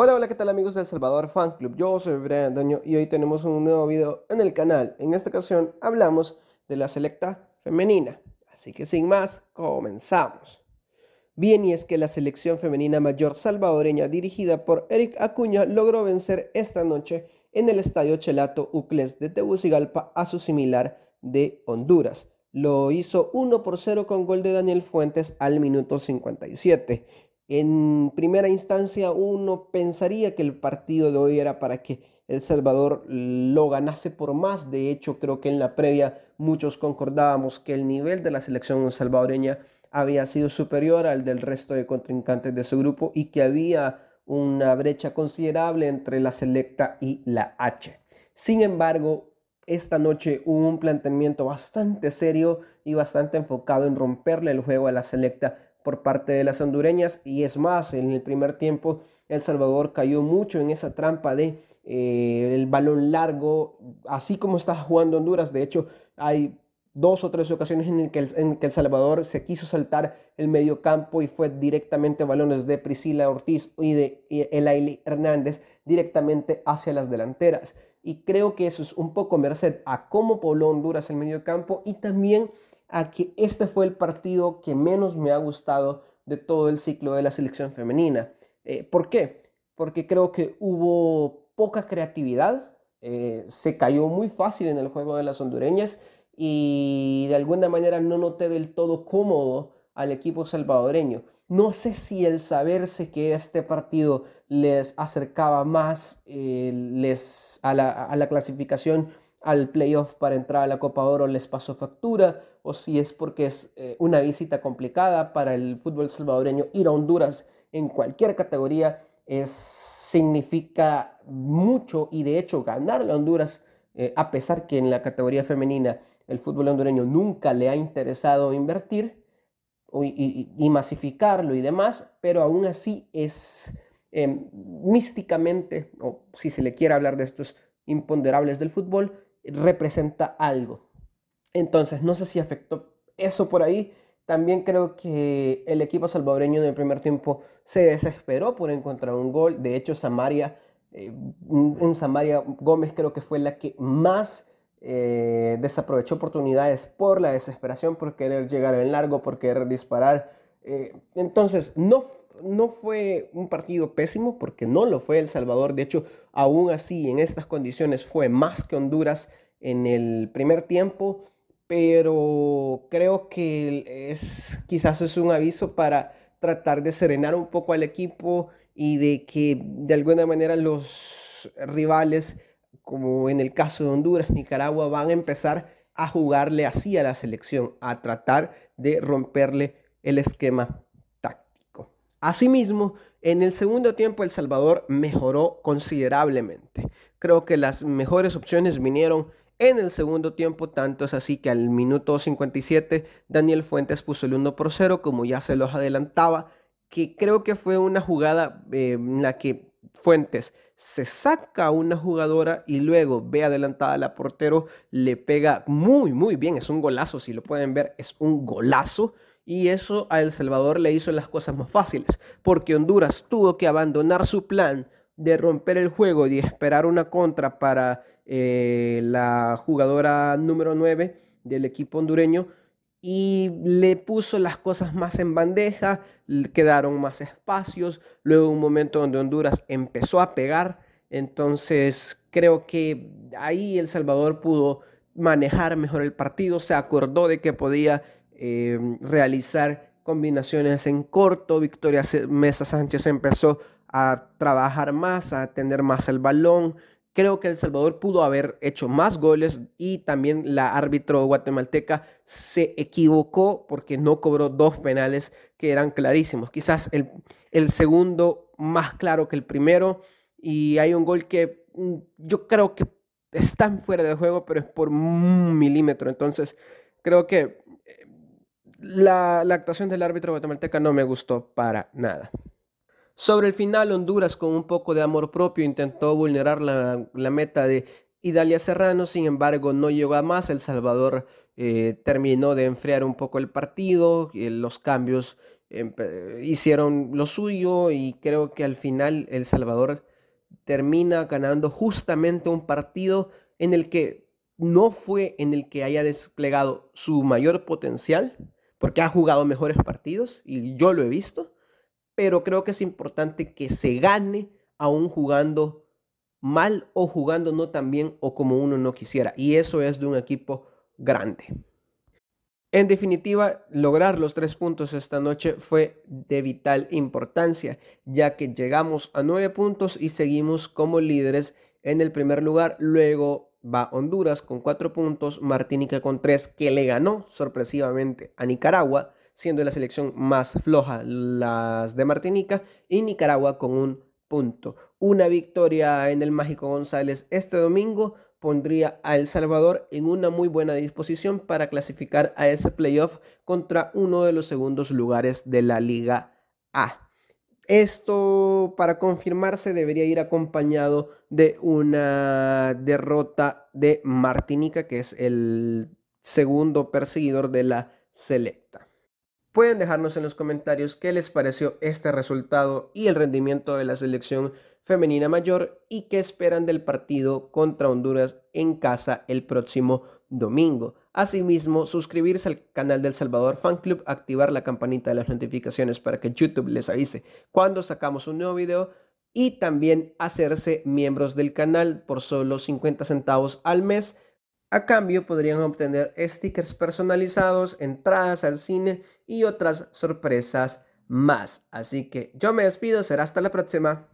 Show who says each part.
Speaker 1: Hola, hola, ¿qué tal amigos del Salvador Fan Club? Yo soy Brian Doño y hoy tenemos un nuevo video en el canal. En esta ocasión hablamos de la selecta femenina. Así que sin más, comenzamos. Bien, y es que la selección femenina mayor salvadoreña dirigida por Eric Acuña logró vencer esta noche en el Estadio Chelato Ucles de Tegucigalpa a su similar de Honduras. Lo hizo 1 por 0 con gol de Daniel Fuentes al minuto 57. En primera instancia uno pensaría que el partido de hoy era para que El Salvador lo ganase por más. De hecho, creo que en la previa muchos concordábamos que el nivel de la selección salvadoreña había sido superior al del resto de contrincantes de su grupo y que había una brecha considerable entre la selecta y la H. Sin embargo, esta noche hubo un planteamiento bastante serio y bastante enfocado en romperle el juego a la selecta por parte de las hondureñas y es más, en el primer tiempo El Salvador cayó mucho en esa trampa de eh, el balón largo, así como está jugando Honduras, de hecho hay dos o tres ocasiones en que el, en que el Salvador se quiso saltar el medio campo y fue directamente balones de Priscila Ortiz y de Elaili Hernández directamente hacia las delanteras. Y creo que eso es un poco merced a cómo pobló Honduras el medio campo y también a que este fue el partido que menos me ha gustado de todo el ciclo de la selección femenina. Eh, ¿Por qué? Porque creo que hubo poca creatividad, eh, se cayó muy fácil en el juego de las hondureñas y de alguna manera no noté del todo cómodo al equipo salvadoreño. No sé si el saberse que este partido les acercaba más eh, les, a la, a la clasificación al playoff para entrar a la Copa Oro les pasó factura o si es porque es eh, una visita complicada para el fútbol salvadoreño ir a Honduras en cualquier categoría es, significa mucho y de hecho ganarle a Honduras eh, a pesar que en la categoría femenina el fútbol hondureño nunca le ha interesado invertir y, masificarlo y demás, pero aún así es em, místicamente, o si se le quiere hablar de estos imponderables del fútbol, representa algo. Entonces, no sé si afectó eso por ahí. También creo que el equipo salvadoreño en el primer tiempo se desesperó por encontrar un gol. De hecho, Samaria, eh, en Samaria Gómez creo que fue la que más eh, desaprovechó oportunidades por la desesperación, por querer llegar en largo, por querer disparar. Eh, entonces, no no fue un partido pésimo porque no lo fue El Salvador. De hecho, aún así, en estas condiciones fue más que Honduras en el primer tiempo. Pero creo que es, quizás es un aviso para tratar de serenar un poco al equipo y de que de alguna manera los rivales, como en el caso de Honduras, Nicaragua, van a empezar a jugarle así a la selección, a tratar de romperle el esquema Asimismo, en el segundo tiempo El Salvador mejoró considerablemente. Creo que las mejores opciones vinieron en el segundo tiempo, tanto es así que al minuto 57 Daniel Fuentes puso el 1 por 0, como ya se los adelantaba, que creo que fue una jugada eh, en la que Fuentes se saca a una jugadora y luego ve adelantada la portero, le pega muy, muy bien, es un golazo, si lo pueden ver, es un golazo y eso a El Salvador le hizo las cosas más fáciles, porque Honduras tuvo que abandonar su plan de romper el juego y esperar una contra para eh, la jugadora número 9 del equipo hondureño y le puso las cosas más en bandeja, quedaron más espacios, luego un momento donde Honduras empezó a pegar, entonces creo que ahí El Salvador pudo manejar mejor el partido, se acordó de que podía Em, realizar combinaciones en corto. Victoria Mesa Sánchez empezó a trabajar más, a atender más el balón. Creo que El Salvador pudo haber hecho más goles y también la árbitro guatemalteca se equivocó porque no cobró dos penales que eran clarísimos. Quizás el, el segundo más claro que el primero y hay un gol que mm, yo creo que está fuera de juego, pero es por un milímetro. Entonces creo que la, actuación del árbitro guatemalteca no me gustó para nada. Sobre el final, Honduras, con un poco de amor propio, intentó vulnerar la, meta de Idalia Serrano, sin embargo, no llegó a más. El Salvador eh, terminó de enfriar un poco el partido, los cambios hicieron lo suyo y creo que al final El Salvador termina ganando justamente un partido en el que no fue en el que haya desplegado su mayor potencial, porque ha jugado mejores partidos y yo lo he visto, pero creo que es importante que se gane aún jugando mal o jugando no tan bien o como uno no quisiera. Y eso es de un equipo grande. En definitiva, lograr los tres puntos esta noche fue de vital importancia, ya que llegamos a nueve puntos y seguimos como líderes en el primer lugar. Luego va Honduras con 4 puntos, Martinica con 3, que le ganó sorpresivamente a Nicaragua, siendo la selección más floja las de Martinica, y Nicaragua con un punto. Una victoria en el Mágico González este domingo pondría a El Salvador en una muy buena disposición para clasificar a ese playoff contra uno de los segundos lugares de la Liga A. Esto, para confirmarse, debería ir acompañado de una derrota de Martinica, que es el segundo perseguidor de la selecta. Pueden dejarnos en los comentarios qué les pareció este resultado y el rendimiento de la selección femenina mayor y qué esperan del partido contra Honduras en casa el próximo domingo. Asimismo, suscribirse al canal del Salvador Fan Club, activar la campanita de las notificaciones para que YouTube les avise cuando sacamos un nuevo video y también hacerse miembros del canal por solo 50 centavos al mes. A cambio podrían obtener stickers personalizados, entradas al cine y otras sorpresas más. Así que yo me despido, será hasta la próxima.